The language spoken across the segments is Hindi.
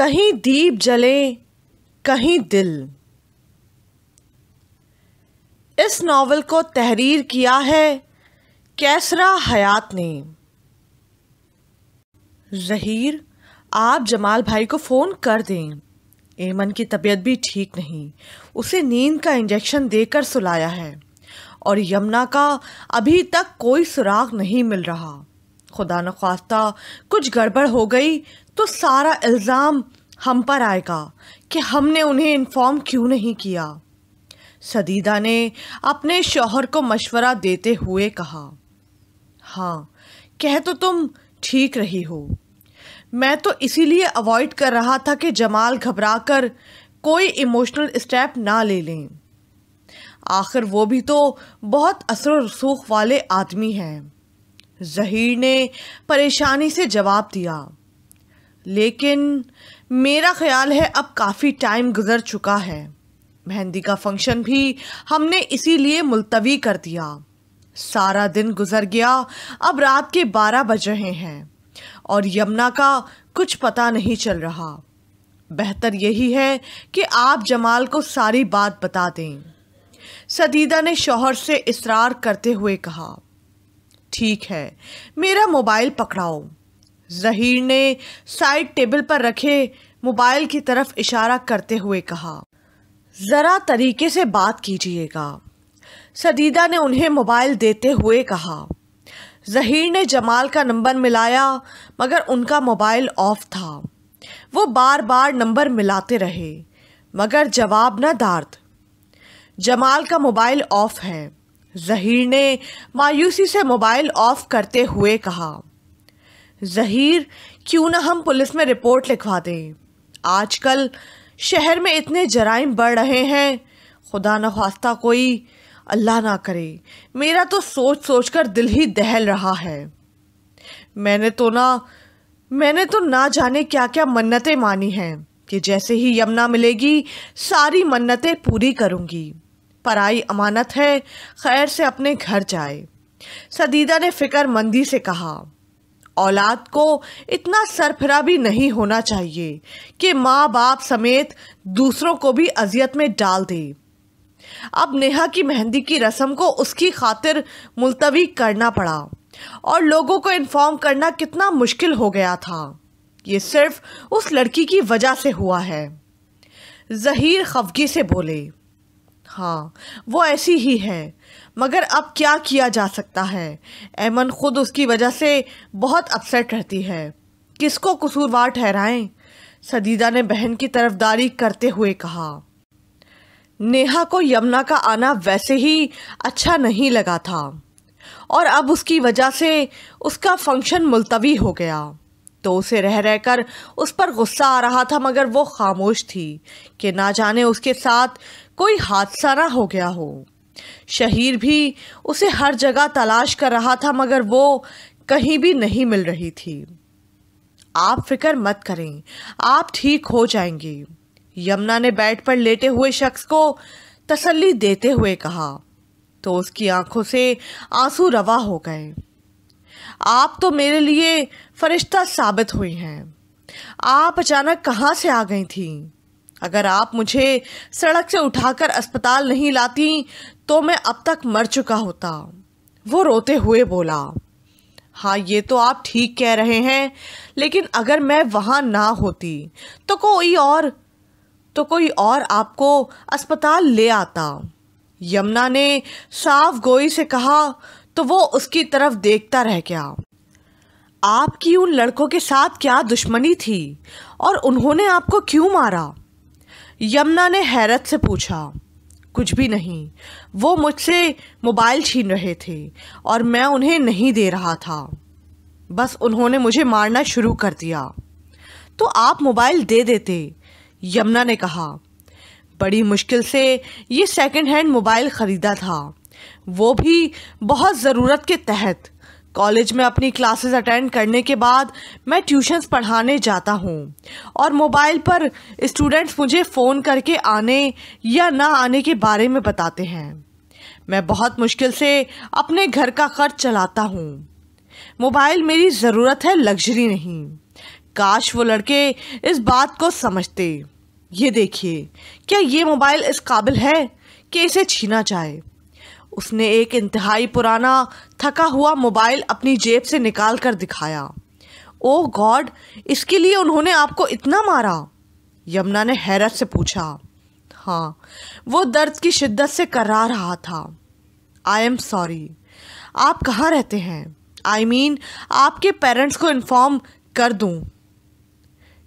कहीं दीप जले कहीं दिल इस नावल को तहरीर किया है कैसरा हयात ने जहीर आप जमाल भाई को फ़ोन कर दें एमन की तबीयत भी ठीक नहीं उसे नींद का इंजेक्शन देकर सुलाया है और यमुना का अभी तक कोई सुराग नहीं मिल रहा खुदा न कुछ गड़बड़ हो गई तो सारा इल्ज़ाम हम पर आएगा कि हमने उन्हें इन्फॉर्म क्यों नहीं किया सदीदा ने अपने शौहर को मशवरा देते हुए कहा हाँ कह तो तुम ठीक रही हो मैं तो इसीलिए अवॉइड कर रहा था कि जमाल घबरा कर कोई इमोशनल स्टेप ना ले लें आखिर वो भी तो बहुत असर रसूख वाले आदमी हैं जहीर ने परेशानी से जवाब दिया लेकिन मेरा ख्याल है अब काफ़ी टाइम गुजर चुका है मेहंदी का फंक्शन भी हमने इसीलिए मुलतवी कर दिया सारा दिन गुजर गया अब रात के बारह बज रहे हैं और यमुना का कुछ पता नहीं चल रहा बेहतर यही है कि आप जमाल को सारी बात बता दें सदीदा ने शोहर से इसरार करते हुए कहा ठीक है मेरा मोबाइल पकड़ाओ जहीर ने साइड टेबल पर रखे मोबाइल की तरफ इशारा करते हुए कहा ज़रा तरीके से बात कीजिएगा सदीदा ने उन्हें मोबाइल देते हुए कहा जहीर ने जमाल का नंबर मिलाया मगर उनका मोबाइल ऑफ था वो बार बार नंबर मिलाते रहे मगर जवाब न दार्द जमाल का मोबाइल ऑफ है जहीर ने मायूसी से मोबाइल ऑफ करते हुए कहा जहीर क्यों ना हम पुलिस में रिपोर्ट लिखवा दें आजकल शहर में इतने जराइम बढ़ रहे हैं खुदा न खास्ता कोई अल्लाह ना करे मेरा तो सोच सोच कर दिल ही दहल रहा है मैंने तो ना मैंने तो ना जाने क्या क्या मन्नतें मानी हैं कि जैसे ही यमुना मिलेगी सारी मन्नतें पूरी करूंगी पराई अमानत है खैर से अपने घर जाए सदीदा ने फिक्रमंदी से कहा औलाद को इतना सरफरा भी नहीं होना चाहिए कि माँ बाप समेत दूसरों को भी अजियत में डाल दे अब नेहा की मेहंदी की रस्म को उसकी खातिर मुलतवी करना पड़ा और लोगों को इन्फॉर्म करना कितना मुश्किल हो गया था ये सिर्फ उस लड़की की वजह से हुआ है जहीर खफगी से बोले हाँ वो ऐसी ही है मगर अब क्या किया जा सकता है ऐमन खुद उसकी वजह से बहुत अपसेट रहती है किसको कसूरवार ठहराएं सदीदा ने बहन की तरफदारी करते हुए कहा नेहा को यमुना का आना वैसे ही अच्छा नहीं लगा था और अब उसकी वजह से उसका फंक्शन मुलतवी हो गया तो उसे रह रहकर उस पर गुस्सा आ रहा था मगर वो खामोश थी कि ना जाने उसके साथ कोई हादसा ना हो गया हो शहीर भी उसे हर जगह तलाश कर रहा था मगर वो कहीं भी नहीं मिल रही थी आप फिक्र मत करें आप ठीक हो जाएंगी यमुना ने बेड पर लेटे हुए शख्स को तसल्ली देते हुए कहा तो उसकी आंखों से आंसू रवा हो गए आप तो मेरे लिए फरिश्ता साबित हुई हैं आप अचानक कहाँ से आ गई थीं अगर आप मुझे सड़क से उठाकर अस्पताल नहीं लाती तो मैं अब तक मर चुका होता वो रोते हुए बोला हाँ ये तो आप ठीक कह रहे हैं लेकिन अगर मैं वहाँ ना होती तो कोई और तो कोई और आपको अस्पताल ले आता यमुना ने साफ गोई से कहा तो वो उसकी तरफ देखता रह गया आपकी उन लड़कों के साथ क्या दुश्मनी थी और उन्होंने आपको क्यों मारा यमुना ने हैरत से पूछा कुछ भी नहीं वो मुझसे मोबाइल छीन रहे थे और मैं उन्हें नहीं दे रहा था बस उन्होंने मुझे मारना शुरू कर दिया तो आप मोबाइल दे देते यमुना ने कहा बड़ी मुश्किल से ये सेकंड हैंड मोबाइल ख़रीदा था वो भी बहुत ज़रूरत के तहत कॉलेज में अपनी क्लासेस अटेंड करने के बाद मैं ट्यूशन्स पढ़ाने जाता हूँ और मोबाइल पर स्टूडेंट्स मुझे फ़ोन करके आने या ना आने के बारे में बताते हैं मैं बहुत मुश्किल से अपने घर का खर्च चलाता हूँ मोबाइल मेरी ज़रूरत है लग्जरी नहीं काश वो लड़के इस बात को समझते ये देखिए क्या ये मोबाइल इस काबिल है कि इसे छीना जाए उसने एक इंतहाई पुराना थका हुआ मोबाइल अपनी जेब से निकाल कर दिखाया ओ गॉड इसके लिए उन्होंने आपको इतना मारा यमुना ने हैरत से पूछा हाँ वो दर्द की शिद्दत से करा रहा था आई एम सॉरी आप कहाँ रहते हैं आई I मीन mean, आपके पेरेंट्स को इन्फॉर्म कर दूँ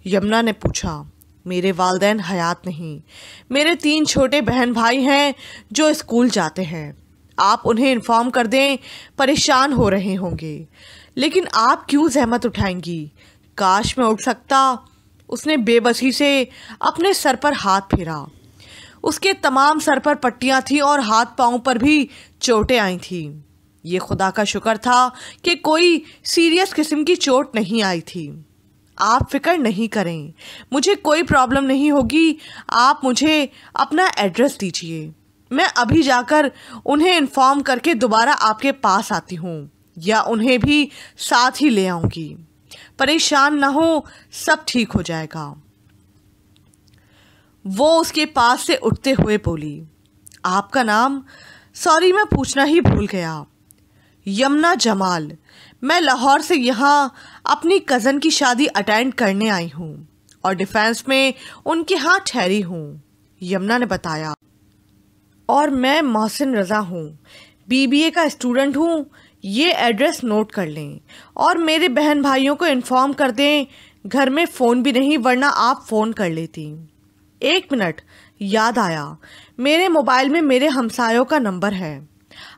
यमुना ने पूछा मेरे वालदेन हयात नहीं मेरे तीन छोटे बहन भाई हैं जो स्कूल जाते हैं आप उन्हें इन्फॉर्म कर दें परेशान हो रहे होंगे लेकिन आप क्यों जहमत उठाएंगी काश मैं उठ सकता उसने बेबसी से अपने सर पर हाथ फेरा उसके तमाम सर पर पट्टियाँ थीं और हाथ पाँव पर भी चोटें आई थीं ये खुदा का शुक्र था कि कोई सीरियस किस्म की चोट नहीं आई थी आप फिक्र नहीं करें मुझे कोई प्रॉब्लम नहीं होगी आप मुझे अपना एड्रेस दीजिए मैं अभी जाकर उन्हें इन्फॉर्म करके दोबारा आपके पास आती हूँ या उन्हें भी साथ ही ले आऊँगी परेशान ना हो सब ठीक हो जाएगा वो उसके पास से उठते हुए बोली आपका नाम सॉरी मैं पूछना ही भूल गया यमुना जमाल मैं लाहौर से यहाँ अपनी कज़न की शादी अटेंड करने आई हूँ और डिफेंस में उनके हाथ ठहरी हूँ यमुना ने बताया और मैं मोहसिन रज़ा हूँ बीबीए का स्टूडेंट हूँ ये एड्रेस नोट कर लें और मेरे बहन भाइयों को इन्फॉर्म कर दें घर में फ़ोन भी नहीं वरना आप फ़ोन कर लेती एक मिनट याद आया मेरे मोबाइल में मेरे हमसायों का नंबर है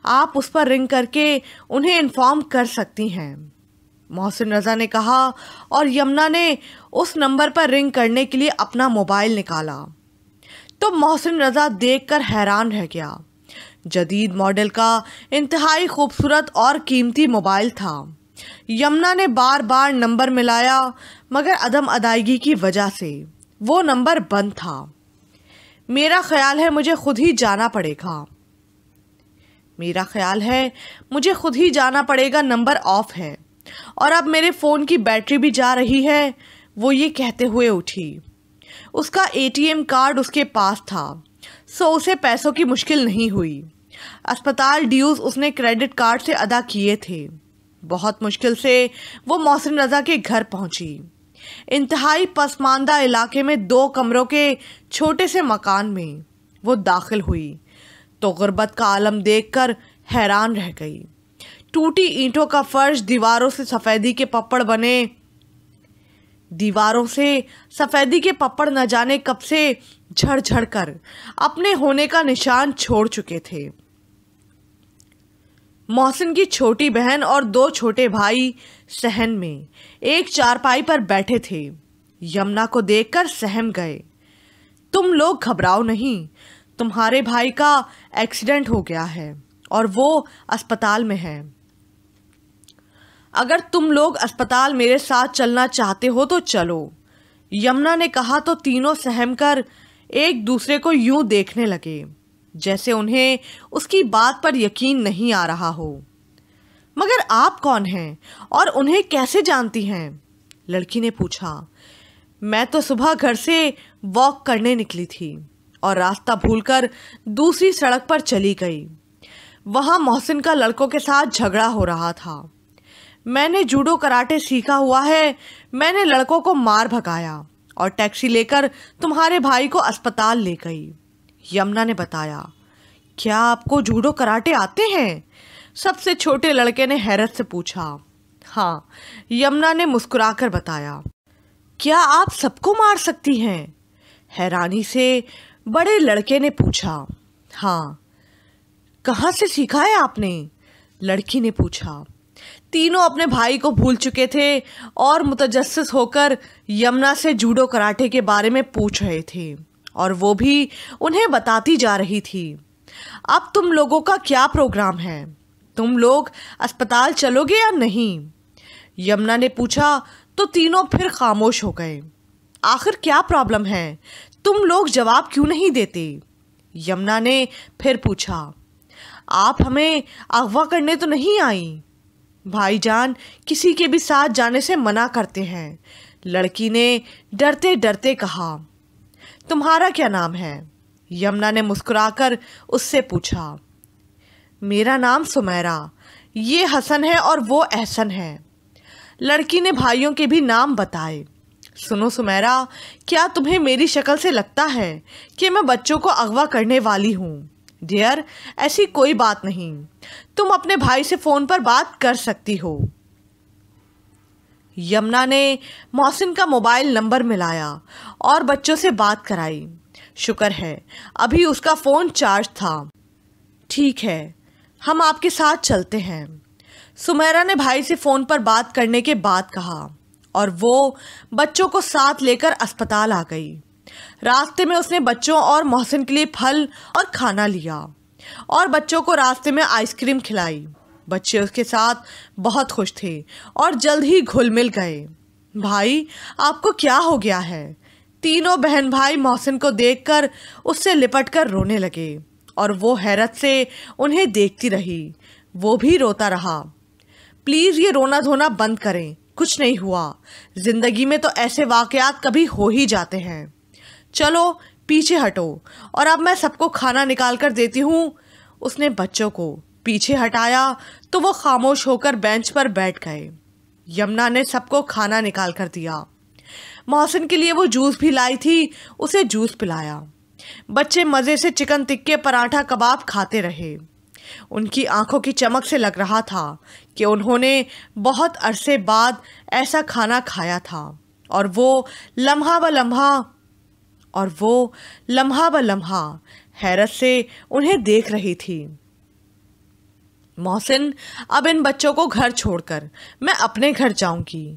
आप उस पर रिंग करके उन्हें इन्फॉर्म कर सकती हैं मोहसिन रज़ा ने कहा और यमुना ने उस नंबर पर रिंग करने के लिए अपना मोबाइल निकाला तो मोहसिन रज़ा देख कर हैरान रह गया जदीद मॉडल का इंतहाई खूबसूरत और कीमती मोबाइल था यमुना ने बार बार नंबर मिलाया मगर अदम अदायगी की वजह से वो नंबर बंद था मेरा ख्याल है मुझे खुद ही जाना पड़ेगा मेरा ख्याल है मुझे खुद ही जाना पड़ेगा नंबर ऑफ है और अब मेरे फ़ोन की बैटरी भी जा रही है वो ये कहते हुए उठी उसका एटीएम कार्ड उसके पास था सो उसे पैसों की मुश्किल नहीं हुई अस्पताल ड्यूज़ उसने क्रेडिट कार्ड से अदा किए थे बहुत मुश्किल से वो मोहसिन रजा के घर पहुंची इंतहाई पसमानदा इलाके में दो कमरों के छोटे से मकान में वो दाखिल हुई तो गुर्बत का आलम देखकर हैरान रह गई टूटी ईंटों का फर्श दीवारों से सफ़ेदी के पपड़ बने दीवारों से सफ़ेदी के पपड़ न जाने कब से झड़झड़ कर अपने होने का निशान छोड़ चुके थे मोहसिन की छोटी बहन और दो छोटे भाई सहन में एक चारपाई पर बैठे थे यमुना को देखकर सहम गए तुम लोग घबराओ नहीं तुम्हारे भाई का एक्सीडेंट हो गया है और वो अस्पताल में है अगर तुम लोग अस्पताल मेरे साथ चलना चाहते हो तो चलो यमुना ने कहा तो तीनों सहम कर एक दूसरे को यूं देखने लगे जैसे उन्हें उसकी बात पर यकीन नहीं आ रहा हो मगर आप कौन हैं और उन्हें कैसे जानती हैं लड़की ने पूछा मैं तो सुबह घर से वॉक करने निकली थी और रास्ता भूलकर दूसरी सड़क पर चली गई वहाँ मोहसिन का लड़कों के साथ झगड़ा हो रहा था मैंने जूडो कराटे सीखा हुआ है मैंने लड़कों को मार भगाया और टैक्सी लेकर तुम्हारे भाई को अस्पताल ले गई यमुना ने बताया क्या आपको जूडो कराटे आते हैं सबसे छोटे लड़के ने हैरत से पूछा हाँ यमुना ने मुस्कुराकर बताया क्या आप सबको मार सकती हैं हैरानी से बड़े लड़के ने पूछा हाँ कहाँ से सीखा है आपने लड़की ने पूछा तीनों अपने भाई को भूल चुके थे और मुतजस होकर यमुना से जूडो कराटे के बारे में पूछ रहे थे और वो भी उन्हें बताती जा रही थी अब तुम लोगों का क्या प्रोग्राम है तुम लोग अस्पताल चलोगे या नहीं यमुना ने पूछा तो तीनों फिर खामोश हो गए आखिर क्या प्रॉब्लम है तुम लोग जवाब क्यों नहीं देते यमुना ने फिर पूछा आप हमें अगवा करने तो नहीं आई भाईजान किसी के भी साथ जाने से मना करते हैं लड़की ने डरते डरते कहा तुम्हारा क्या नाम है यमुना ने मुस्कुराकर उससे पूछा मेरा नाम सुमेरा ये हसन है और वो एहसन है लड़की ने भाइयों के भी नाम बताए सुनो सुमेरा क्या तुम्हें मेरी शक्ल से लगता है कि मैं बच्चों को अगवा करने वाली हूँ डियर ऐसी कोई बात नहीं तुम अपने भाई से फ़ोन पर बात कर सकती हो यमुना ने मोहसिन का मोबाइल नंबर मिलाया और बच्चों से बात कराई शुक्र है अभी उसका फ़ोन चार्ज था ठीक है हम आपके साथ चलते हैं सुमेरा ने भाई से फ़ोन पर बात करने के बाद कहा और वो बच्चों को साथ लेकर अस्पताल आ गई रास्ते में उसने बच्चों और मोहसिन के लिए फल और खाना लिया और बच्चों को रास्ते में आइसक्रीम खिलाई बच्चे उसके साथ बहुत खुश थे और जल्द ही घुल मिल गए भाई आपको क्या हो गया है तीनों बहन भाई मोहसिन को देखकर उससे लिपटकर रोने लगे और वो हैरत से उन्हें देखती रही वो भी रोता रहा प्लीज़ ये रोना धोना बंद करें कुछ नहीं हुआ ज़िंदगी में तो ऐसे वाक़ात कभी हो ही जाते हैं चलो पीछे हटो और अब मैं सबको खाना निकाल कर देती हूँ उसने बच्चों को पीछे हटाया तो वो खामोश होकर बेंच पर बैठ गए यमुना ने सबको खाना निकाल कर दिया मोहसिन के लिए वो जूस भी लाई थी उसे जूस पिलाया बच्चे मज़े से चिकन टिक्के पराठा कबाब खाते रहे उनकी आंखों की चमक से लग रहा था कि उन्होंने बहुत अरसे बाद ऐसा खाना खाया था और वो लम्हा ब लम्हा और वो लम्हा ब लम्हा हैरत से उन्हें देख रही थी मोहसिन अब इन बच्चों को घर छोड़कर मैं अपने घर जाऊंगी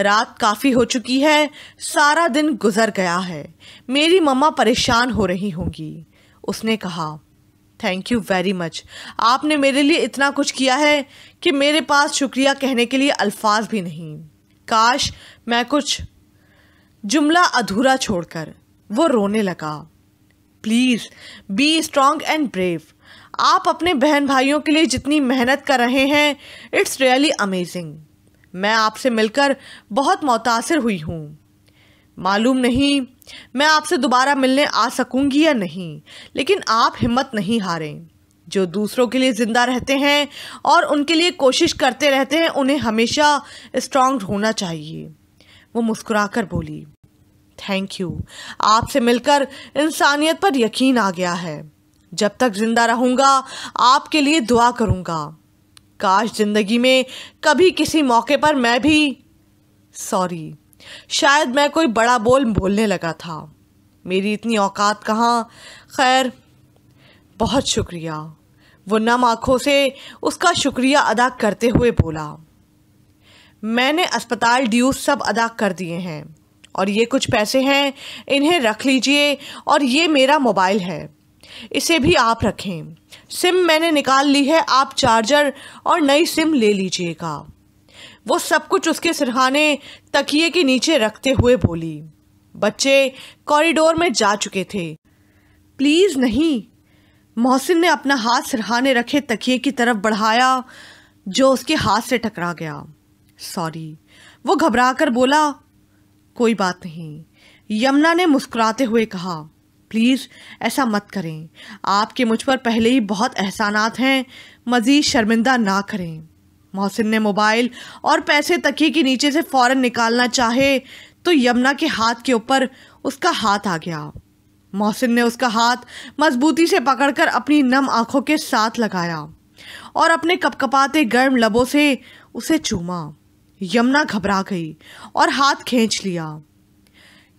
रात काफ़ी हो चुकी है सारा दिन गुजर गया है मेरी मम्मा परेशान हो रही होंगी उसने कहा थैंक यू वेरी मच आपने मेरे लिए इतना कुछ किया है कि मेरे पास शुक्रिया कहने के लिए अल्फाज भी नहीं काश मैं कुछ जुमला अधूरा छोड़कर वो रोने लगा please be strong and brave आप अपने बहन भाइयों के लिए जितनी मेहनत कर रहे हैं इट्स रियली अमेजिंग मैं आपसे मिलकर बहुत मुतासर हुई हूँ मालूम नहीं मैं आपसे दोबारा मिलने आ सकूंगी या नहीं लेकिन आप हिम्मत नहीं हारें जो दूसरों के लिए ज़िंदा रहते हैं और उनके लिए कोशिश करते रहते हैं उन्हें हमेशा स्ट्रांग होना चाहिए वो मुस्कुराकर बोली थैंक यू आपसे मिलकर इंसानियत पर यकीन आ गया है जब तक जिंदा रहूँगा आपके लिए दुआ करूँगा काश जिंदगी में कभी किसी मौके पर मैं भी सॉरी शायद मैं कोई बड़ा बोल बोलने लगा था मेरी इतनी औकात कहाँ खैर बहुत शुक्रिया वो नम आँखों से उसका शुक्रिया अदा करते हुए बोला मैंने अस्पताल ड्यूज सब अदा कर दिए हैं और ये कुछ पैसे हैं इन्हें रख लीजिए और ये मेरा मोबाइल है इसे भी आप रखें सिम मैंने निकाल ली है आप चार्जर और नई सिम ले लीजिएगा वो सब कुछ उसके सिरहाने तकिए के नीचे रखते हुए बोली बच्चे कॉरिडोर में जा चुके थे प्लीज़ नहीं मोहसिन ने अपना हाथ सिरहाने रखे तकिए की तरफ बढ़ाया जो उसके हाथ से टकरा गया सॉरी वो घबरा कर बोला कोई बात नहीं यमुना ने मुस्कुराते हुए कहा प्लीज़ ऐसा मत करें आपके मुझ पर पहले ही बहुत एहसानात हैं मज़ीद शर्मिंदा ना करें मोहसिन ने मोबाइल और पैसे तकिए के नीचे से फ़ौरन निकालना चाहे तो यमुना के हाथ के ऊपर उसका हाथ आ गया मोहसिन ने उसका हाथ मजबूती से पकड़कर अपनी नम आंखों के साथ लगाया और अपने कपकपाते गर्म लबों से उसे चूमा यमुना घबरा गई और हाथ खींच लिया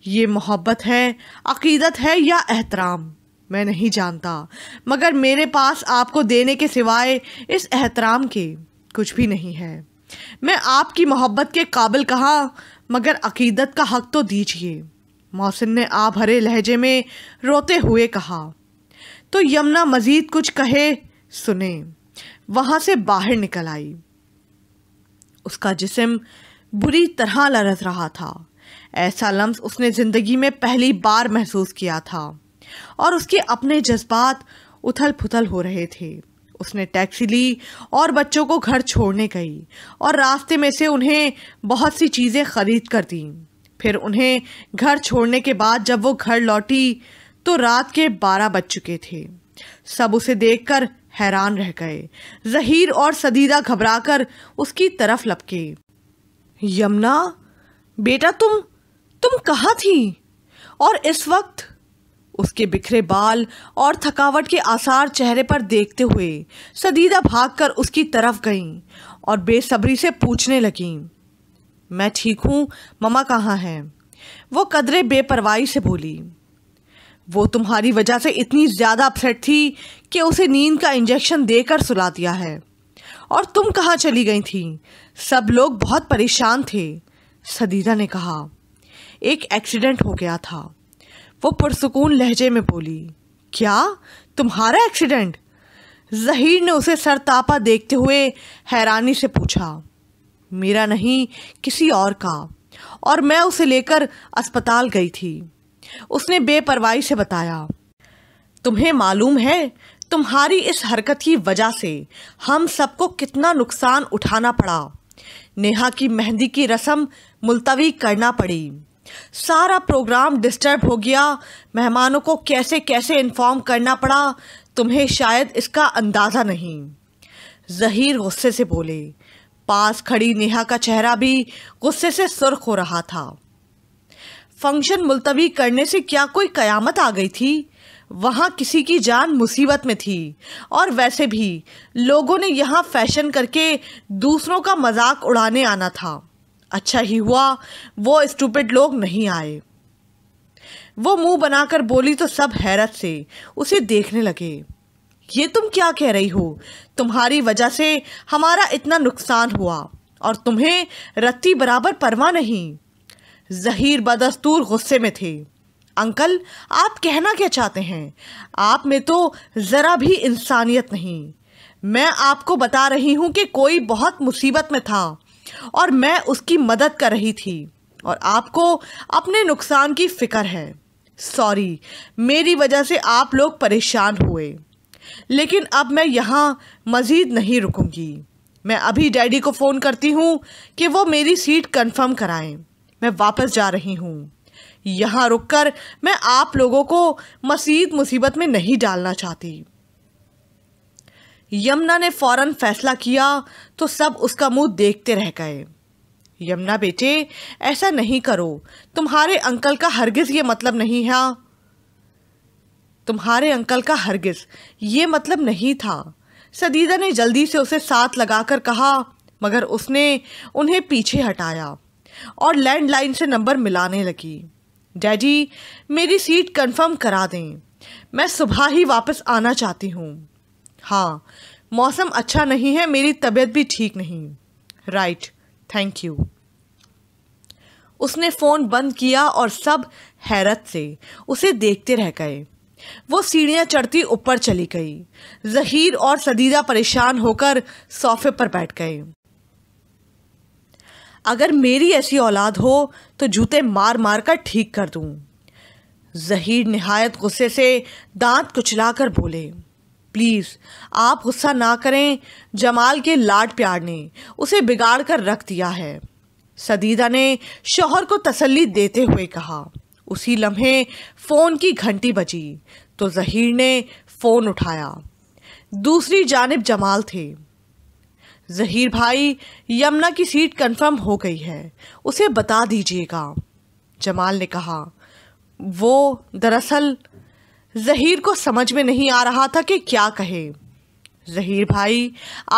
ये मोहब्बत है अकीदत है या एहतराम मैं नहीं जानता मगर मेरे पास आपको देने के सिवाय इस एहतराम के कुछ भी नहीं है मैं आपकी मोहब्बत के काबिल कहा मगर अकीदत का हक तो दीजिए मौसिन ने आप हरे लहजे में रोते हुए कहा तो यमुना मज़ीद कुछ कहे सुने वहाँ से बाहर निकल आई उसका जिसम बुरी तरह लरस रहा था ऐसा लम्स उसने ज़िंदगी में पहली बार महसूस किया था और उसके अपने जज्बात उथल पुथल हो रहे थे उसने टैक्सी ली और बच्चों को घर छोड़ने गई और रास्ते में से उन्हें बहुत सी चीज़ें खरीद कर दी फिर उन्हें घर छोड़ने के बाद जब वो घर लौटी तो रात के बारह बज चुके थे सब उसे देखकर हैरान रह गए जहीर और सदीदा घबराकर उसकी तरफ लपके यमुना बेटा तुम तुम कहाँ थी और इस वक्त उसके बिखरे बाल और थकावट के आसार चेहरे पर देखते हुए सदीदा भागकर उसकी तरफ गईं और बेसब्री से पूछने लगीं मैं ठीक हूँ ममा कहाँ हैं वो कदरे बेपरवाही से बोली वो तुम्हारी वजह से इतनी ज़्यादा अपसेट थी कि उसे नींद का इंजेक्शन देकर सुला दिया है और तुम कहाँ चली गई थी सब लोग बहुत परेशान थे सदीदा ने कहा एक एक्सीडेंट हो गया था वो पुरसकून लहजे में बोली क्या तुम्हारा एक्सीडेंट जहीर ने उसे सरतापा देखते हुए हैरानी से पूछा मेरा नहीं किसी और का और मैं उसे लेकर अस्पताल गई थी उसने बेपरवाही से बताया तुम्हें मालूम है तुम्हारी इस हरकत की वजह से हम सबको कितना नुकसान उठाना पड़ा नेहा की मेहंदी की रस्म मुलतवी करना पड़ी सारा प्रोग्राम डिस्टर्ब हो गया मेहमानों को कैसे कैसे इन्फॉर्म करना पड़ा तुम्हें शायद इसका अंदाज़ा नहीं जहीर गुस्से से बोले पास खड़ी नेहा का चेहरा भी गुस्से से सुर्ख हो रहा था फंक्शन मुलतवी करने से क्या कोई कयामत आ गई थी वहाँ किसी की जान मुसीबत में थी और वैसे भी लोगों ने यहाँ फैशन करके दूसरों का मजाक उड़ाने आना था अच्छा ही हुआ वो स्टूपिड लोग नहीं आए वो मुंह बनाकर बोली तो सब हैरत से उसे देखने लगे ये तुम क्या कह रही हो तुम्हारी वजह से हमारा इतना नुकसान हुआ और तुम्हें रत्ती बराबर परवाह नहीं जहीर बदस्तूर गुस्से में थे अंकल आप कहना क्या चाहते हैं आप में तो ज़रा भी इंसानियत नहीं मैं आपको बता रही हूँ कि कोई बहुत मुसीबत में था और मैं उसकी मदद कर रही थी और आपको अपने नुकसान की फ़िक्र है सॉरी मेरी वजह से आप लोग परेशान हुए लेकिन अब मैं यहाँ मज़ीद नहीं रुकूंगी मैं अभी डैडी को फ़ोन करती हूँ कि वो मेरी सीट कंफर्म कराएं मैं वापस जा रही हूँ यहाँ रुककर मैं आप लोगों को मसीद मुसीबत में नहीं डालना चाहती यमुना ने फौरन फैसला किया तो सब उसका मुंह देखते रह गए यमुना बेटे ऐसा नहीं करो तुम्हारे अंकल का हरगिज़ ये मतलब नहीं है तुम्हारे अंकल का हरगिज़ ये मतलब नहीं था सदीदा ने जल्दी से उसे साथ लगाकर कहा मगर उसने उन्हें पीछे हटाया और लैंडलाइन से नंबर मिलाने लगी डैडी मेरी सीट कंफर्म करा दें मैं सुबह ही वापस आना चाहती हूँ हाँ मौसम अच्छा नहीं है मेरी तबीयत भी ठीक नहीं राइट थैंक यू उसने फ़ोन बंद किया और सब हैरत से उसे देखते रह गए वो सीढ़ियाँ चढ़ती ऊपर चली गई जहीर और सदीदा परेशान होकर सोफे पर बैठ गए अगर मेरी ऐसी औलाद हो तो जूते मार मार कर ठीक कर दूँ जहीर नहायत गुस्से से दांत कुचलाकर बोले प्लीज़ आप गुस्सा ना करें जमाल के लाड प्यार ने उसे बिगाड़ कर रख दिया है सदीदा ने शोहर को तसल्ली देते हुए कहा उसी लम्हे फ़ोन की घंटी बजी तो जहीर ने फ़ोन उठाया दूसरी जानब जमाल थे जहीर भाई यमुना की सीट कंफर्म हो गई है उसे बता दीजिएगा जमाल ने कहा वो दरअसल जहीर को समझ में नहीं आ रहा था कि क्या कहे जहीर भाई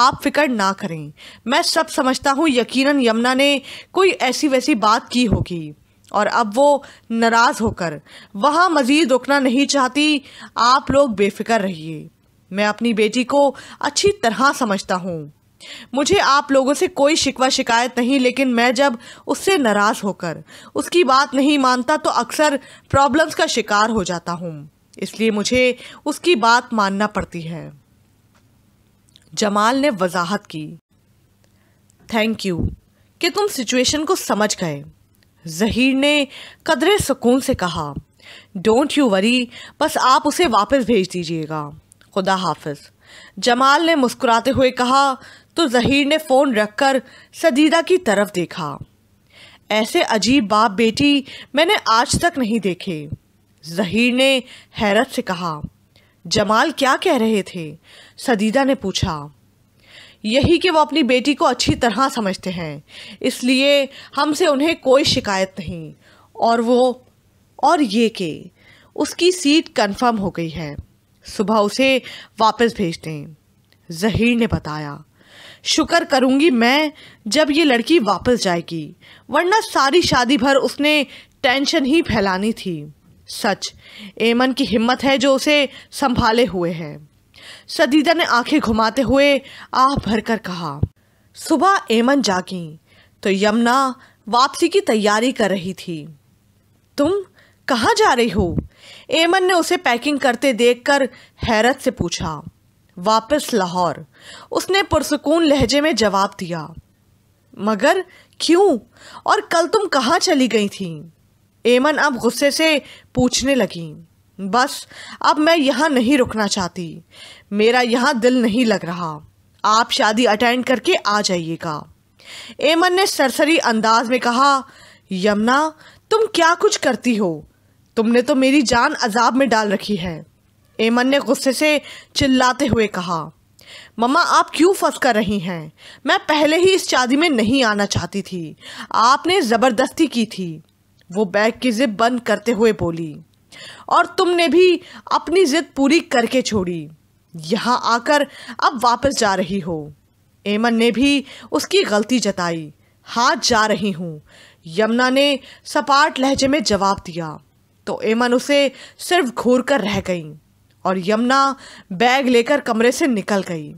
आप फिक्र ना करें मैं सब समझता हूँ यकीनन यमुना ने कोई ऐसी वैसी बात की होगी और अब वो नाराज़ होकर वहाँ मज़ीद रुकना नहीं चाहती आप लोग बेफिक्र रहिए मैं अपनी बेटी को अच्छी तरह समझता हूँ मुझे आप लोगों से कोई शिकवा शिकायत नहीं लेकिन मैं जब उससे नाराज़ होकर उसकी बात नहीं मानता तो अक्सर प्रॉब्लम्स का शिकार हो जाता हूँ इसलिए मुझे उसकी बात मानना पड़ती है जमाल ने वजाहत की थैंक यू कि तुम सिचुएशन को समझ गए जहीर ने कदरे सुकून से कहा डोंट यू वरी बस आप उसे वापस भेज दीजिएगा खुदा हाफिज जमाल ने मुस्कुराते हुए कहा तो जहीर ने फ़ोन रखकर सदीदा की तरफ देखा ऐसे अजीब बाप बेटी मैंने आज तक नहीं देखे जहीर ने हैरत से कहा जमाल क्या कह रहे थे सदीदा ने पूछा यही कि वो अपनी बेटी को अच्छी तरह समझते हैं इसलिए हमसे उन्हें कोई शिकायत नहीं और वो और ये कि उसकी सीट कंफर्म हो गई है सुबह उसे वापस भेज दें जहीर ने बताया शुक्र करूँगी मैं जब ये लड़की वापस जाएगी वरना सारी शादी भर उसने टेंशन ही फैलानी थी सच एमन की हिम्मत है जो उसे संभाले हुए है सदीदा ने आंखें घुमाते हुए आह भरकर कहा सुबह एमन जागी तो यमुना वापसी की तैयारी कर रही थी तुम कहाँ जा रही हो एमन ने उसे पैकिंग करते देखकर हैरत से पूछा वापस लाहौर उसने पुरसकून लहजे में जवाब दिया मगर क्यों और कल तुम कहाँ चली गई थी एमन अब गुस्से से पूछने लगी बस अब मैं यहाँ नहीं रुकना चाहती मेरा यहाँ दिल नहीं लग रहा आप शादी अटेंड करके आ जाइएगा एमन ने सरसरी अंदाज में कहा यमुना तुम क्या कुछ करती हो तुमने तो मेरी जान अजाब में डाल रखी है एमन ने गुस्से से चिल्लाते हुए कहा मम्मा आप क्यों फंस कर रही हैं मैं पहले ही इस शादी में नहीं आना चाहती थी आपने ज़बरदस्ती की थी वो बैग की ज़िद बंद करते हुए बोली और तुमने भी अपनी ज़िद पूरी करके छोड़ी यहाँ आकर अब वापस जा रही हो ऐमन ने भी उसकी गलती जताई हाँ जा रही हूँ यमुना ने सपाट लहजे में जवाब दिया तो ऐमन उसे सिर्फ घूर कर रह गई और यमुना बैग लेकर कमरे से निकल गई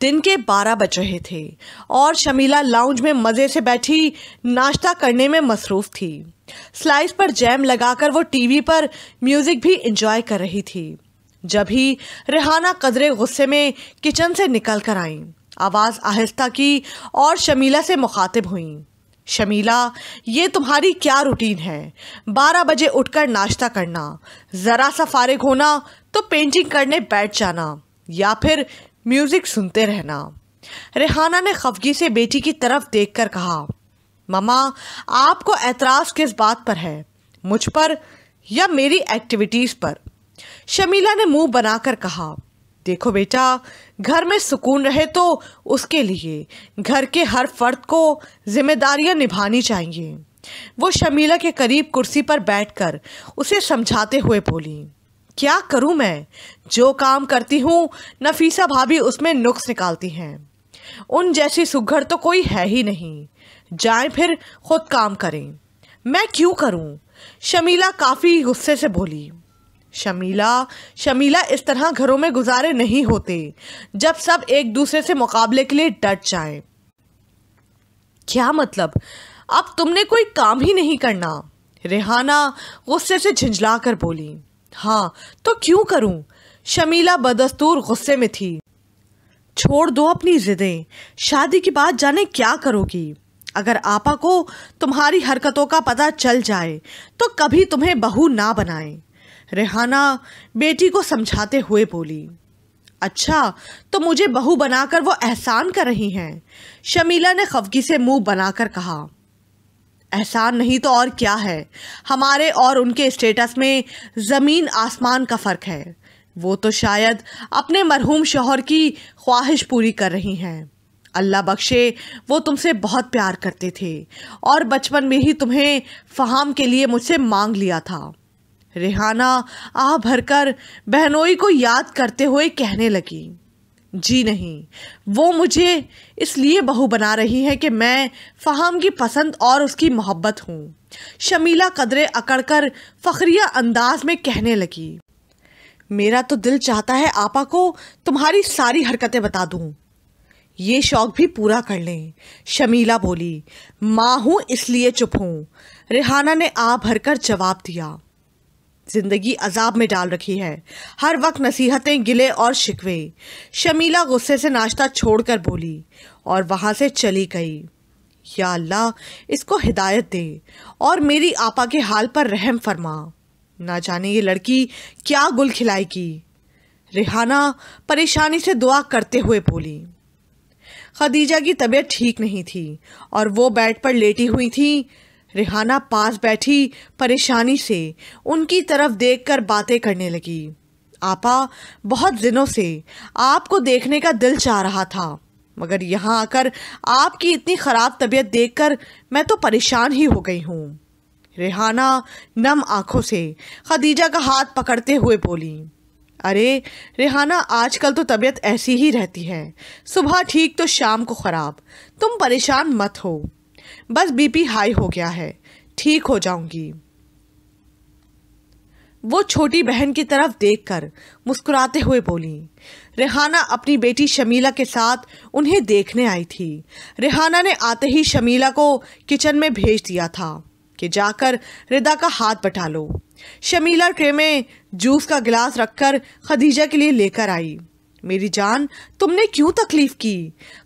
दिन के बारह बज रहे थे और शमीला लाउंज में मज़े से बैठी नाश्ता करने में मसरूफ़ थी स्लाइस पर जैम लगाकर वो टीवी पर म्यूज़िक भी इंजॉय कर रही थी जब ही रेहाना कदरे गुस्से में किचन से निकल कर आईं आवाज़ आहिस्ता की और शमीला से मुखातिब हुईं शमीला ये तुम्हारी क्या रूटीन है बारह बजे उठकर नाश्ता करना ज़रा सा फारिग होना तो पेंटिंग करने बैठ जाना या फिर म्यूज़िक सुनते रहना रेहाना ने खफगी से बेटी की तरफ देख कर कहा ममा आपको एतराज़ किस बात पर है मुझ पर या मेरी एक्टिविटीज़ पर शमीला ने मुंह बनाकर कहा देखो बेटा घर में सुकून रहे तो उसके लिए घर के हर फर्द को जिम्मेदारियां निभानी चाहिए वो शमीला के करीब कुर्सी पर बैठकर उसे समझाते हुए बोली क्या करूं मैं जो काम करती हूं नफीसा भाभी उसमें नुक्स निकालती हैं उन जैसी सुघर तो कोई है ही नहीं जाएं फिर खुद काम करें मैं क्यों करूं शमीला काफ़ी गुस्से से बोली शमीला शमीला इस तरह घरों में गुजारे नहीं होते जब सब एक दूसरे से मुकाबले के लिए डट जाएं। क्या मतलब अब तुमने कोई काम ही नहीं करना रेहाना गुस्से से झिझला कर बोली हाँ तो क्यों करूं शमीला बदस्तूर गुस्से में थी छोड़ दो अपनी जिदें शादी के बाद जाने क्या करोगी अगर आपा को तुम्हारी हरकतों का पता चल जाए तो कभी तुम्हें बहू ना बनाएं रेहाना बेटी को समझाते हुए बोली अच्छा तो मुझे बहू बनाकर वो एहसान कर रही हैं शमीला ने खफगी से मुंह बनाकर कहा एहसान नहीं तो और क्या है हमारे और उनके स्टेटस में ज़मीन आसमान का फ़र्क है वो तो शायद अपने मरहूम शोहर की ख्वाहिश पूरी कर रही हैं अल्लाह बख्शे वो तुमसे बहुत प्यार करते थे और बचपन में ही तुम्हें फ़हाम के लिए मुझसे मांग लिया था रेहाना आह भरकर बहनोई को याद करते हुए कहने लगी जी नहीं वो मुझे इसलिए बहू बना रही है कि मैं फ़हम की पसंद और उसकी मोहब्बत हूँ शमीला कदरे अकड़कर फ़खरिया अंदाज में कहने लगी मेरा तो दिल चाहता है आपा को तुम्हारी सारी हरकतें बता दूँ ये शौक भी पूरा कर लें शमीला बोली माँ हूँ इसलिए चुप हूँ रिहाना ने आ भरकर जवाब दिया जिंदगी अजाब में डाल रखी है हर वक्त नसीहतें गिले और शिकवे शमीला गुस्से से नाश्ता छोड़कर बोली और वहाँ से चली गई या अल्लाह इसको हिदायत दे और मेरी आपा के हाल पर रहम फरमा ना जाने ये लड़की क्या गुल खिलाएगी रिहाना परेशानी से दुआ करते हुए बोली खदीजा की तबीयत ठीक नहीं थी और वो बेड पर लेटी हुई थी रिहाना पास बैठी परेशानी से उनकी तरफ देखकर बातें करने लगी आपा बहुत दिनों से आपको देखने का दिल चाह रहा था मगर यहाँ आकर आपकी इतनी ख़राब तबीयत देखकर मैं तो परेशान ही हो गई हूँ रेहाना नम आंखों से खदीजा का हाथ पकड़ते हुए बोली अरे रेहाना आजकल तो तबीयत ऐसी ही रहती है सुबह ठीक तो शाम को ख़राब तुम परेशान मत हो बस बीपी हाई हो गया है ठीक हो जाऊंगी वो छोटी बहन की तरफ देखकर मुस्कुराते हुए बोली रेहाना अपनी बेटी शमीला के साथ उन्हें देखने आई थी रेहाना ने आते ही शमीला को किचन में भेज दिया था कि जाकर रिदा का हाथ बटा लो शमीला ट्रे में जूस का गिलास रखकर खदीजा के लिए लेकर आई मेरी जान तुमने क्यों तकलीफ की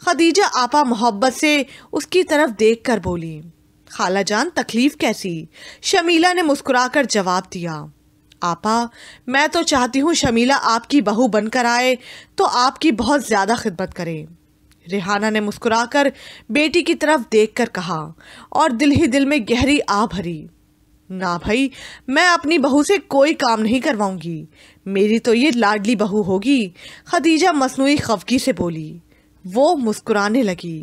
खदीजा आपा मोहब्बत से उसकी तरफ देख कर बोली खाला जान तकलीफ कैसी शमीला ने मुस्कुराकर जवाब दिया आपा मैं तो चाहती हूँ शमीला आपकी बहू बनकर आए तो आपकी बहुत ज़्यादा खिदमत करे रिहाना ने मुस्कुराकर बेटी की तरफ देख कर कहा और दिल ही दिल में गहरी आ भरी ना भाई मैं अपनी बहू से कोई काम नहीं करवाऊंगी मेरी तो ये लाडली बहू होगी खदीजा मसनू खफगी से बोली वो मुस्कुराने लगी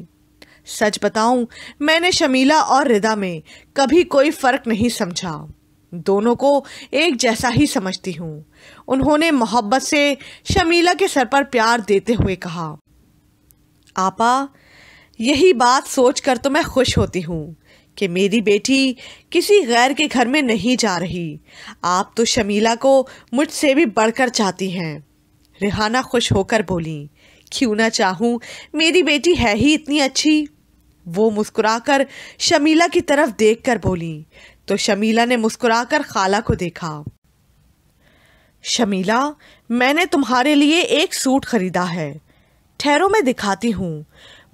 सच बताऊं मैंने शमीला और रिदा में कभी कोई फ़र्क नहीं समझा दोनों को एक जैसा ही समझती हूँ उन्होंने मोहब्बत से शमीला के सर पर प्यार देते हुए कहा आपा यही बात सोचकर तो मैं खुश होती हूँ कि मेरी बेटी किसी गैर के घर में नहीं जा रही आप तो शमीला को मुझसे भी बढ़कर चाहती हैं रिहाना खुश होकर बोली क्यों ना चाहूँ मेरी बेटी है ही इतनी अच्छी वो मुस्कुराकर शमीला की तरफ देखकर बोली तो शमीला ने मुस्कुराकर खाला को देखा शमीला मैंने तुम्हारे लिए एक सूट खरीदा है ठहरो मैं दिखाती हूँ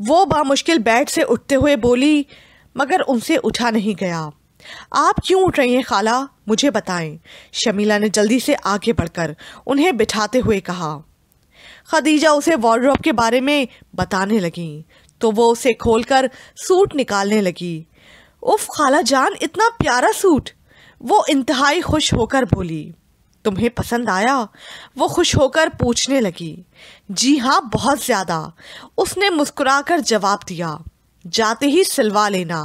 वो बामुश्किल बेड से उठते हुए बोली मगर उनसे उठा नहीं गया आप क्यों उठ रही हैं खाला मुझे बताएं शमीला ने जल्दी से आगे बढ़कर उन्हें बिठाते हुए कहा खदीजा उसे वार्ड्रोब के बारे में बताने लगीं तो वो उसे खोलकर सूट निकालने लगी उफ खाला जान इतना प्यारा सूट वो इंतहाई खुश होकर बोली तुम्हें पसंद आया वो खुश होकर पूछने लगी जी हाँ बहुत ज़्यादा उसने मुस्कुराकर जवाब दिया जाते ही सिलवा लेना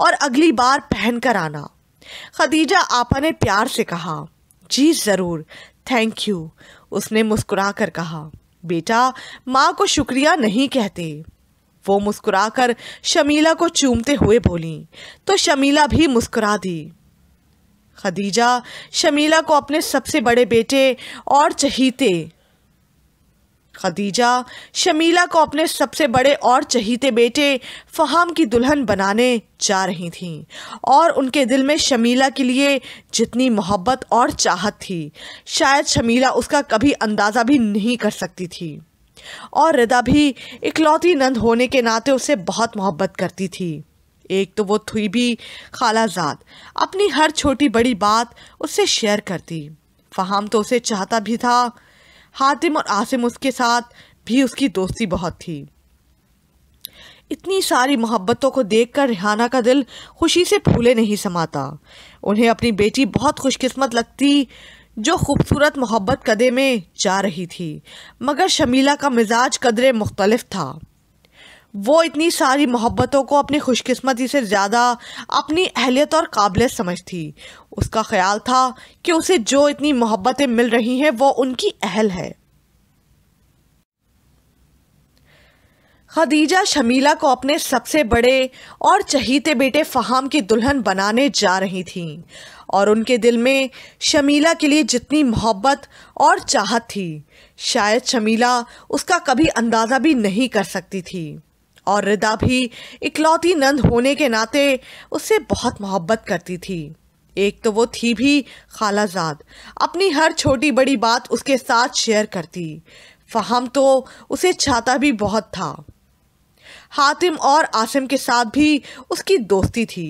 और अगली बार पहन कर आना खदीजा आपा ने प्यार से कहा जी ज़रूर थैंक यू उसने मुस्कुरा कर कहा बेटा माँ को शुक्रिया नहीं कहते वो मुस्कुराकर शमीला को चूमते हुए बोली तो शमीला भी मुस्कुरा दी खदीजा शमीला को अपने सबसे बड़े बेटे और चहीते खदीजा शमीला को अपने सबसे बड़े और चहीते बेटे फ़हाम की दुल्हन बनाने जा रही थीं और उनके दिल में शमीला के लिए जितनी मोहब्बत और चाहत थी शायद शमीला उसका कभी अंदाज़ा भी नहीं कर सकती थी और रिदा भी इकलौती नंद होने के नाते उसे बहुत मोहब्बत करती थी एक तो वो थी भी खालाजाद अपनी हर छोटी बड़ी बात उससे शेयर करती फ़हाम तो उसे चाहता भी था हातिम और आसिम उसके साथ भी उसकी दोस्ती बहुत थी इतनी सारी मोहब्बतों को देखकर रिहाना का दिल खुशी से फूले नहीं समाता उन्हें अपनी बेटी बहुत खुशकिस्मत लगती जो खूबसूरत मोहब्बत कदे में जा रही थी मगर शमीला का मिजाज कदरे मुख्तलफ था वो इतनी सारी मोहब्बतों को अपनी खुशकिस्मती से ज़्यादा अपनी अहलियत और काबिलियत समझती उसका ख्याल था कि उसे जो इतनी मोहब्बतें मिल रही हैं वो उनकी अहल है खदीजा शमीला को अपने सबसे बड़े और चहीते बेटे फ़हाम की दुल्हन बनाने जा रही थीं और उनके दिल में शमीला के लिए जितनी मोहब्बत और चाहत थी शायद शमीला उसका कभी अंदाज़ा भी नहीं कर सकती थी और रिदा भी इकलौती नंद होने के नाते उससे बहुत मोहब्बत करती थी एक तो वो थी भी खालाजाद अपनी हर छोटी बड़ी बात उसके साथ शेयर करती फहम तो उसे छाता भी बहुत था हातिम और आसिम के साथ भी उसकी दोस्ती थी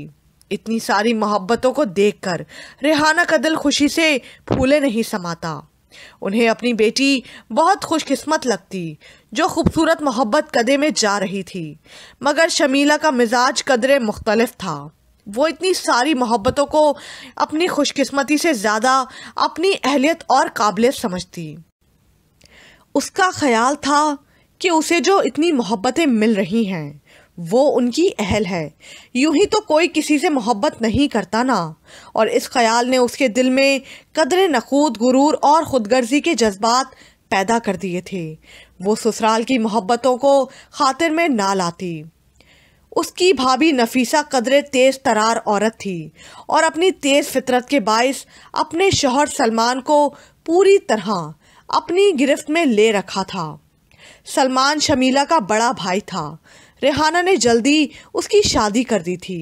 इतनी सारी मोहब्बतों को देखकर रेहाना का दिल खुशी से फूले नहीं समाता उन्हें अपनी बेटी बहुत खुशकिस्मत लगती जो खूबसूरत मोहब्बत कदे में जा रही थी मगर शमीला का मिजाज कदरे मुख्तलफ था वो इतनी सारी मोहब्बतों को अपनी खुशकिस्मती से ज़्यादा अपनी अहलियत और काबिलियत समझती उसका ख्याल था कि उसे जो इतनी मोहब्बतें मिल रही हैं वो उनकी अहल है यूं ही तो कोई किसी से मोहब्बत नहीं करता ना और इस ख्याल ने उसके दिल में कदर नखूद गुरूर और खुदगर्जी के जज्बात पैदा कर दिए थे वो ससुराल की मोहब्बतों को खातिर में ना लाती उसकी भाभी नफीसा कदरे तेज तरार औरत थी और अपनी तेज़ फितरत के बायस अपने शोहर सलमान को पूरी तरह अपनी गिरफ्त में ले रखा था सलमान शमीला का बड़ा भाई था रेहाना ने जल्दी उसकी शादी कर दी थी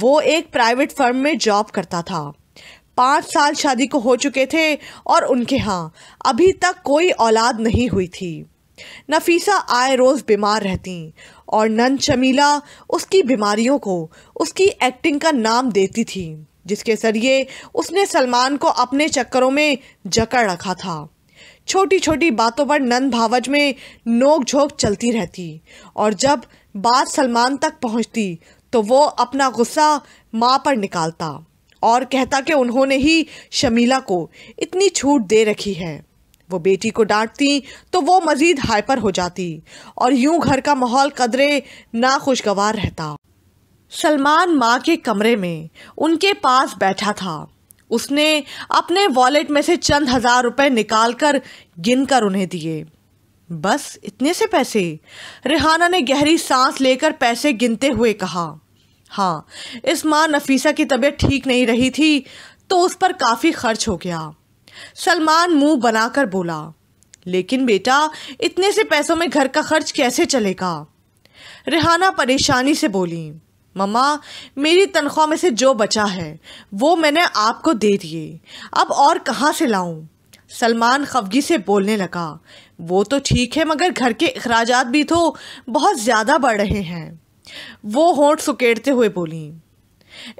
वो एक प्राइवेट फर्म में जॉब करता था पाँच साल शादी को हो चुके थे और उनके यहाँ अभी तक कोई औलाद नहीं हुई थी नफीसा आए रोज़ बीमार रहती और नन शमीला उसकी बीमारियों को उसकी एक्टिंग का नाम देती थी जिसके ज़रिए उसने सलमान को अपने चक्करों में जकड़ रखा था छोटी छोटी बातों पर नंद भावज में नोक झोंक चलती रहती और जब बात सलमान तक पहुंचती तो वो अपना गुस्सा माँ पर निकालता और कहता कि उन्होंने ही शमीला को इतनी छूट दे रखी है वो बेटी को डांटती तो वो मज़ीद हाइपर हो जाती और यूं घर का माहौल कदरे नाखुशगवार रहता सलमान माँ के कमरे में उनके पास बैठा था उसने अपने वॉलेट में से चंद हज़ार रुपए निकाल कर गिन कर उन्हें दिए बस इतने से पैसे रिहाना ने गहरी सांस लेकर पैसे गिनते हुए कहा हाँ इस माँ नफीसा की तबीयत ठीक नहीं रही थी तो उस पर काफ़ी खर्च हो गया सलमान मुंह बनाकर बोला लेकिन बेटा इतने से पैसों में घर का खर्च कैसे चलेगा रिहाना परेशानी से बोली मम्मा मेरी तनख्वाह में से जो बचा है वो मैंने आपको दे दिए अब और कहाँ से लाऊं सलमान खफगी से बोलने लगा वो तो ठीक है मगर घर के अखराज भी तो बहुत ज़्यादा बढ़ रहे हैं वो होंठ सुकेड़ते हुए बोली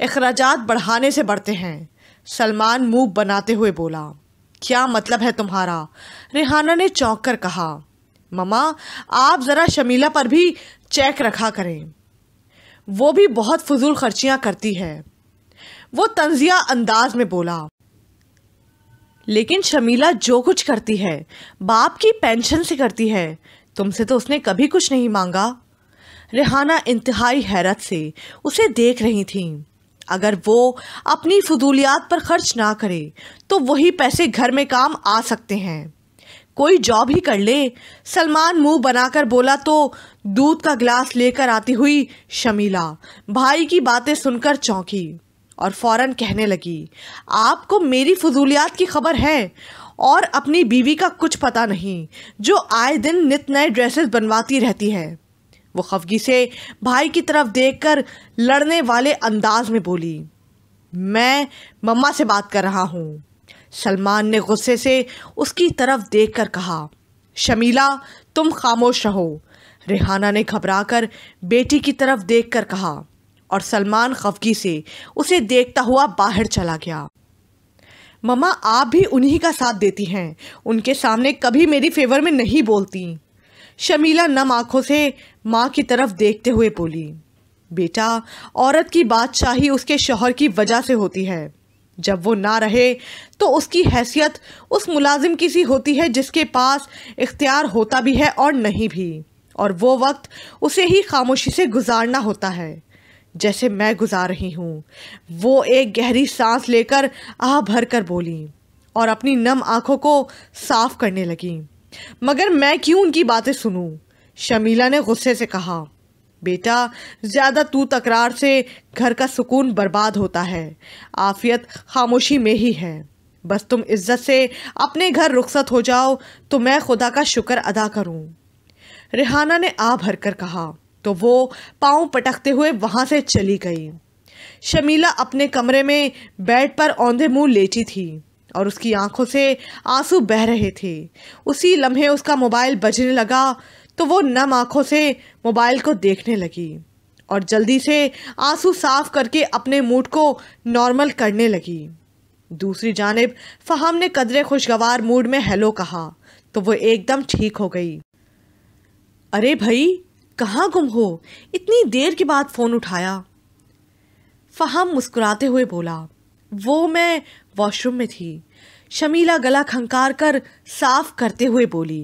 अखराज बढ़ाने से बढ़ते हैं सलमान मुंह बनाते हुए बोला क्या मतलब है तुम्हारा रिहाना ने चौंक कर कहा ममा आप ज़रा शमीला पर भी चेक रखा करें वो भी बहुत फजूल खर्चियाँ करती है वो तंजिया अंदाज में बोला लेकिन शमीला जो कुछ करती है बाप की पेंशन से करती है तुमसे तो उसने कभी कुछ नहीं मांगा रेहाना इंतहाई हैरत से उसे देख रही थी अगर वो अपनी फजूलियात पर खर्च ना करे तो वही पैसे घर में काम आ सकते हैं कोई जॉब ही कर ले सलमान मुंह बनाकर बोला तो दूध का गिलास लेकर आती हुई शमीला भाई की बातें सुनकर चौंकी और फ़ौरन कहने लगी आपको मेरी फजूलियात की खबर है और अपनी बीवी का कुछ पता नहीं जो आए दिन नित नए ड्रेसेस बनवाती रहती है वो खफगी से भाई की तरफ देखकर लड़ने वाले अंदाज में बोली मैं मम्मा से बात कर रहा हूँ सलमान ने गुस्से से उसकी तरफ देख कर कहा शमीला तुम खामोश रहो रेहाना ने घबरा कर बेटी की तरफ देख कर कहा और सलमान खफगी से उसे देखता हुआ बाहर चला गया ममा आप भी उन्हीं का साथ देती हैं उनके सामने कभी मेरी फेवर में नहीं बोलती शमीला नम आँखों से माँ की तरफ देखते हुए बोली बेटा औरत की बादशाही उसके शोहर की वजह से होती है जब वो ना रहे तो उसकी हैसियत उस मुलाजिम की सी होती है जिसके पास इख्तियार होता भी है और नहीं भी और वो वक्त उसे ही खामोशी से गुजारना होता है जैसे मैं गुजार रही हूँ वो एक गहरी सांस लेकर आह भर कर बोली और अपनी नम आँखों को साफ करने लगी मगर मैं क्यों उनकी बातें सुनूं? शमीला ने गुस्से से कहा बेटा ज़्यादा तू तकरार से घर का सुकून बर्बाद होता है आफियत खामोशी में ही है बस तुम इज्जत से अपने घर रुखसत हो जाओ तो मैं खुदा का शुक्र अदा करूँ रिहाना ने आ भर कर कहा तो वो पाँव पटकते हुए वहाँ से चली गई शमीला अपने कमरे में बेड पर औंधे मुंह लेटी थी और उसकी आंखों से आंसू बह रहे थे उसी लम्हे उसका मोबाइल बजने लगा तो वो नम आंखों से मोबाइल को देखने लगी और जल्दी से आंसू साफ करके अपने मूड को नॉर्मल करने लगी दूसरी जानब फ़हम ने कदरे खुशगवार मूड में हेलो कहा तो वो एकदम ठीक हो गई अरे भाई कहाँ गुम हो इतनी देर के बाद फ़ोन उठाया फ़हम मुस्कुराते हुए बोला वो मैं वॉशरूम में थी शमीला गला खंकार कर साफ करते हुए बोली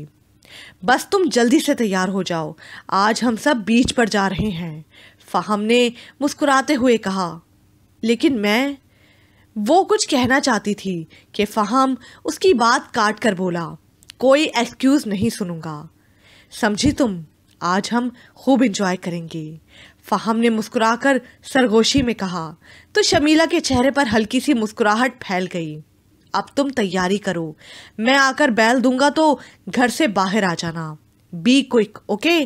बस तुम जल्दी से तैयार हो जाओ आज हम सब बीच पर जा रहे हैं फ़हम ने मुस्कुराते हुए कहा लेकिन मैं वो कुछ कहना चाहती थी कि फ़हम उसकी बात काट कर बोला कोई एक्सक्यूज़ नहीं सुनूंगा समझी तुम आज हम खूब इंजॉय करेंगे फ़ाहम ने मुस्कुराकर सरगोशी में कहा तो शमीला के चेहरे पर हल्की सी मुस्कुराहट फैल गई अब तुम तैयारी करो मैं आकर बैल दूंगा तो घर से बाहर आ जाना बी क्विक ओके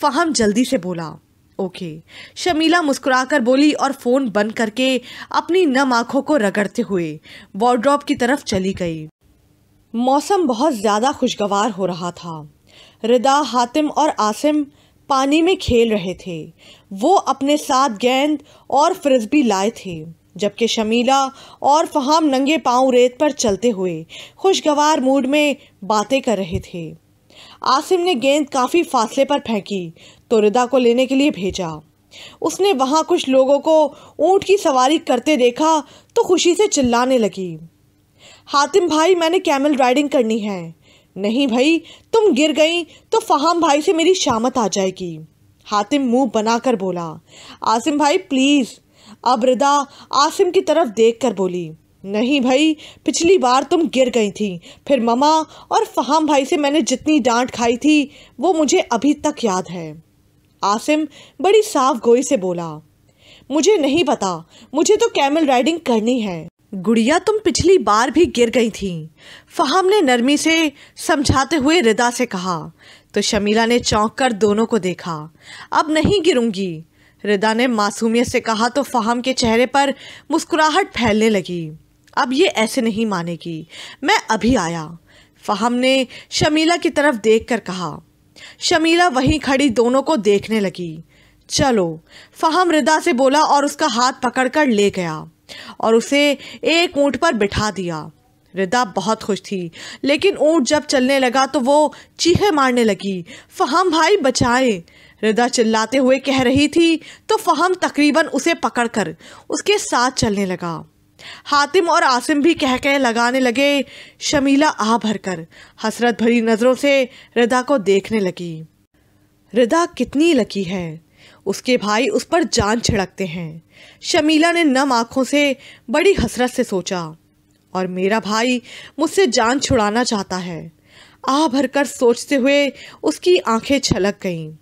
फ़ाहम जल्दी से बोला ओके शमीला मुस्कुराकर बोली और फ़ोन बंद करके अपनी नम आंखों को रगड़ते हुए वॉर्ड्रॉप की तरफ चली गई मौसम बहुत ज़्यादा खुशगवार हो रहा था रिदा हातिम और आसिम पानी में खेल रहे थे वो अपने साथ गेंद और भी लाए थे जबकि शमीला और फहाम नंगे पांव रेत पर चलते हुए खुशगवार मूड में बातें कर रहे थे आसिम ने गेंद काफ़ी फासले पर फेंकी तो रिदा को लेने के लिए भेजा उसने वहाँ कुछ लोगों को ऊँट की सवारी करते देखा तो खुशी से चिल्लाने लगी हातिम भाई मैंने कैमल राइडिंग करनी है नहीं भाई तुम गिर गई तो फ़हाम भाई से मेरी शामत आ जाएगी हातिम मुंह बनाकर बोला आसिम भाई प्लीज़ अब रिदा आसिम की तरफ देख कर बोली नहीं भाई पिछली बार तुम गिर गई थी फिर ममा और फ़हाम भाई से मैंने जितनी डांट खाई थी वो मुझे अभी तक याद है आसिम बड़ी साफ गोई से बोला मुझे नहीं पता मुझे तो कैमल राइडिंग करनी है गुड़िया तुम पिछली बार भी गिर गई थी फहम ने नरमी से समझाते हुए रिदा से कहा तो शमीला ने चौंक कर दोनों को देखा अब नहीं गिरूंगी रिदा ने मासूमियत से कहा तो फहम के चेहरे पर मुस्कुराहट फैलने लगी अब ये ऐसे नहीं मानेगी मैं अभी आया फ़हम ने शमीला की तरफ देख कर कहा शमीला वहीं खड़ी दोनों को देखने लगी चलो फ़हम रिदा से बोला और उसका हाथ पकड़कर ले गया और उसे एक ऊँट पर बिठा दिया रिदा बहुत खुश थी लेकिन ऊँट जब चलने लगा तो वो चीहे मारने लगी फ़हम भाई बचाए रिदा चिल्लाते हुए कह रही थी तो फ़हम तकरीबन उसे पकड़कर उसके साथ चलने लगा हातिम और आसिम भी कह कह लगाने लगे शमीला आ भरकर हसरत भरी नज़रों से रिदा को देखने लगी रिदा कितनी लकी है उसके भाई उस पर जान छिड़कते हैं शमीला ने नम आँखों से बड़ी हसरत से सोचा और मेरा भाई मुझसे जान छुड़ाना चाहता है आह भरकर सोचते हुए उसकी आंखें छलक गईं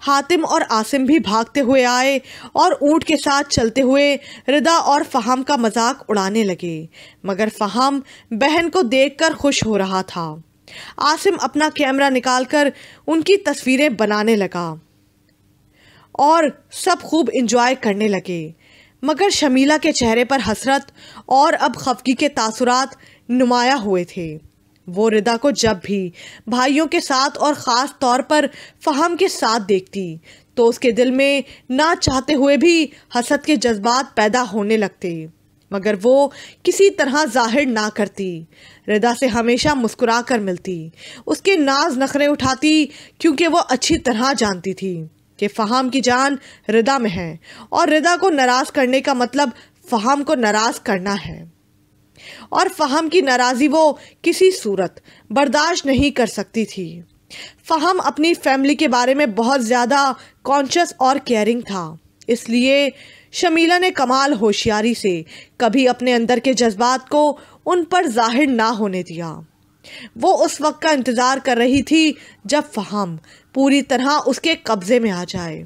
हातिम और आसिम भी भागते हुए आए और ऊँट के साथ चलते हुए रिदा और फहाम का मजाक उड़ाने लगे मगर फहाम बहन को देखकर खुश हो रहा था आसिम अपना कैमरा निकालकर उनकी तस्वीरें बनाने लगा और सब खूब इंजॉय करने लगे मगर शमीला के चेहरे पर हसरत और अब खफगी के तासुरात नुमाया हुए थे वो रिदा को जब भी भाइयों के साथ और ख़ास तौर पर फ़हम के साथ देखती तो उसके दिल में ना चाहते हुए भी हसद के जज्बात पैदा होने लगते मगर वो किसी तरह जाहिर ना करती रिदा से हमेशा मुस्कुरा कर मिलती उसके नाज नखरे उठाती क्योंकि वो अच्छी तरह जानती थी कि फ़हाम की जान रिदा में है और रिदा को नाराज़ करने का मतलब फ़हाम को नाराज़ करना है और फ़हम की नाराज़ी वो किसी सूरत बर्दाश्त नहीं कर सकती थी फ़हम अपनी फैमिली के बारे में बहुत ज़्यादा कॉन्शस और केयरिंग था इसलिए शमीला ने कमाल होशियारी से कभी अपने अंदर के जज्बात को उन पर जाहिर ना होने दिया वो उस वक्त का इंतज़ार कर रही थी जब फ़हम पूरी तरह उसके कब्ज़े में आ जाए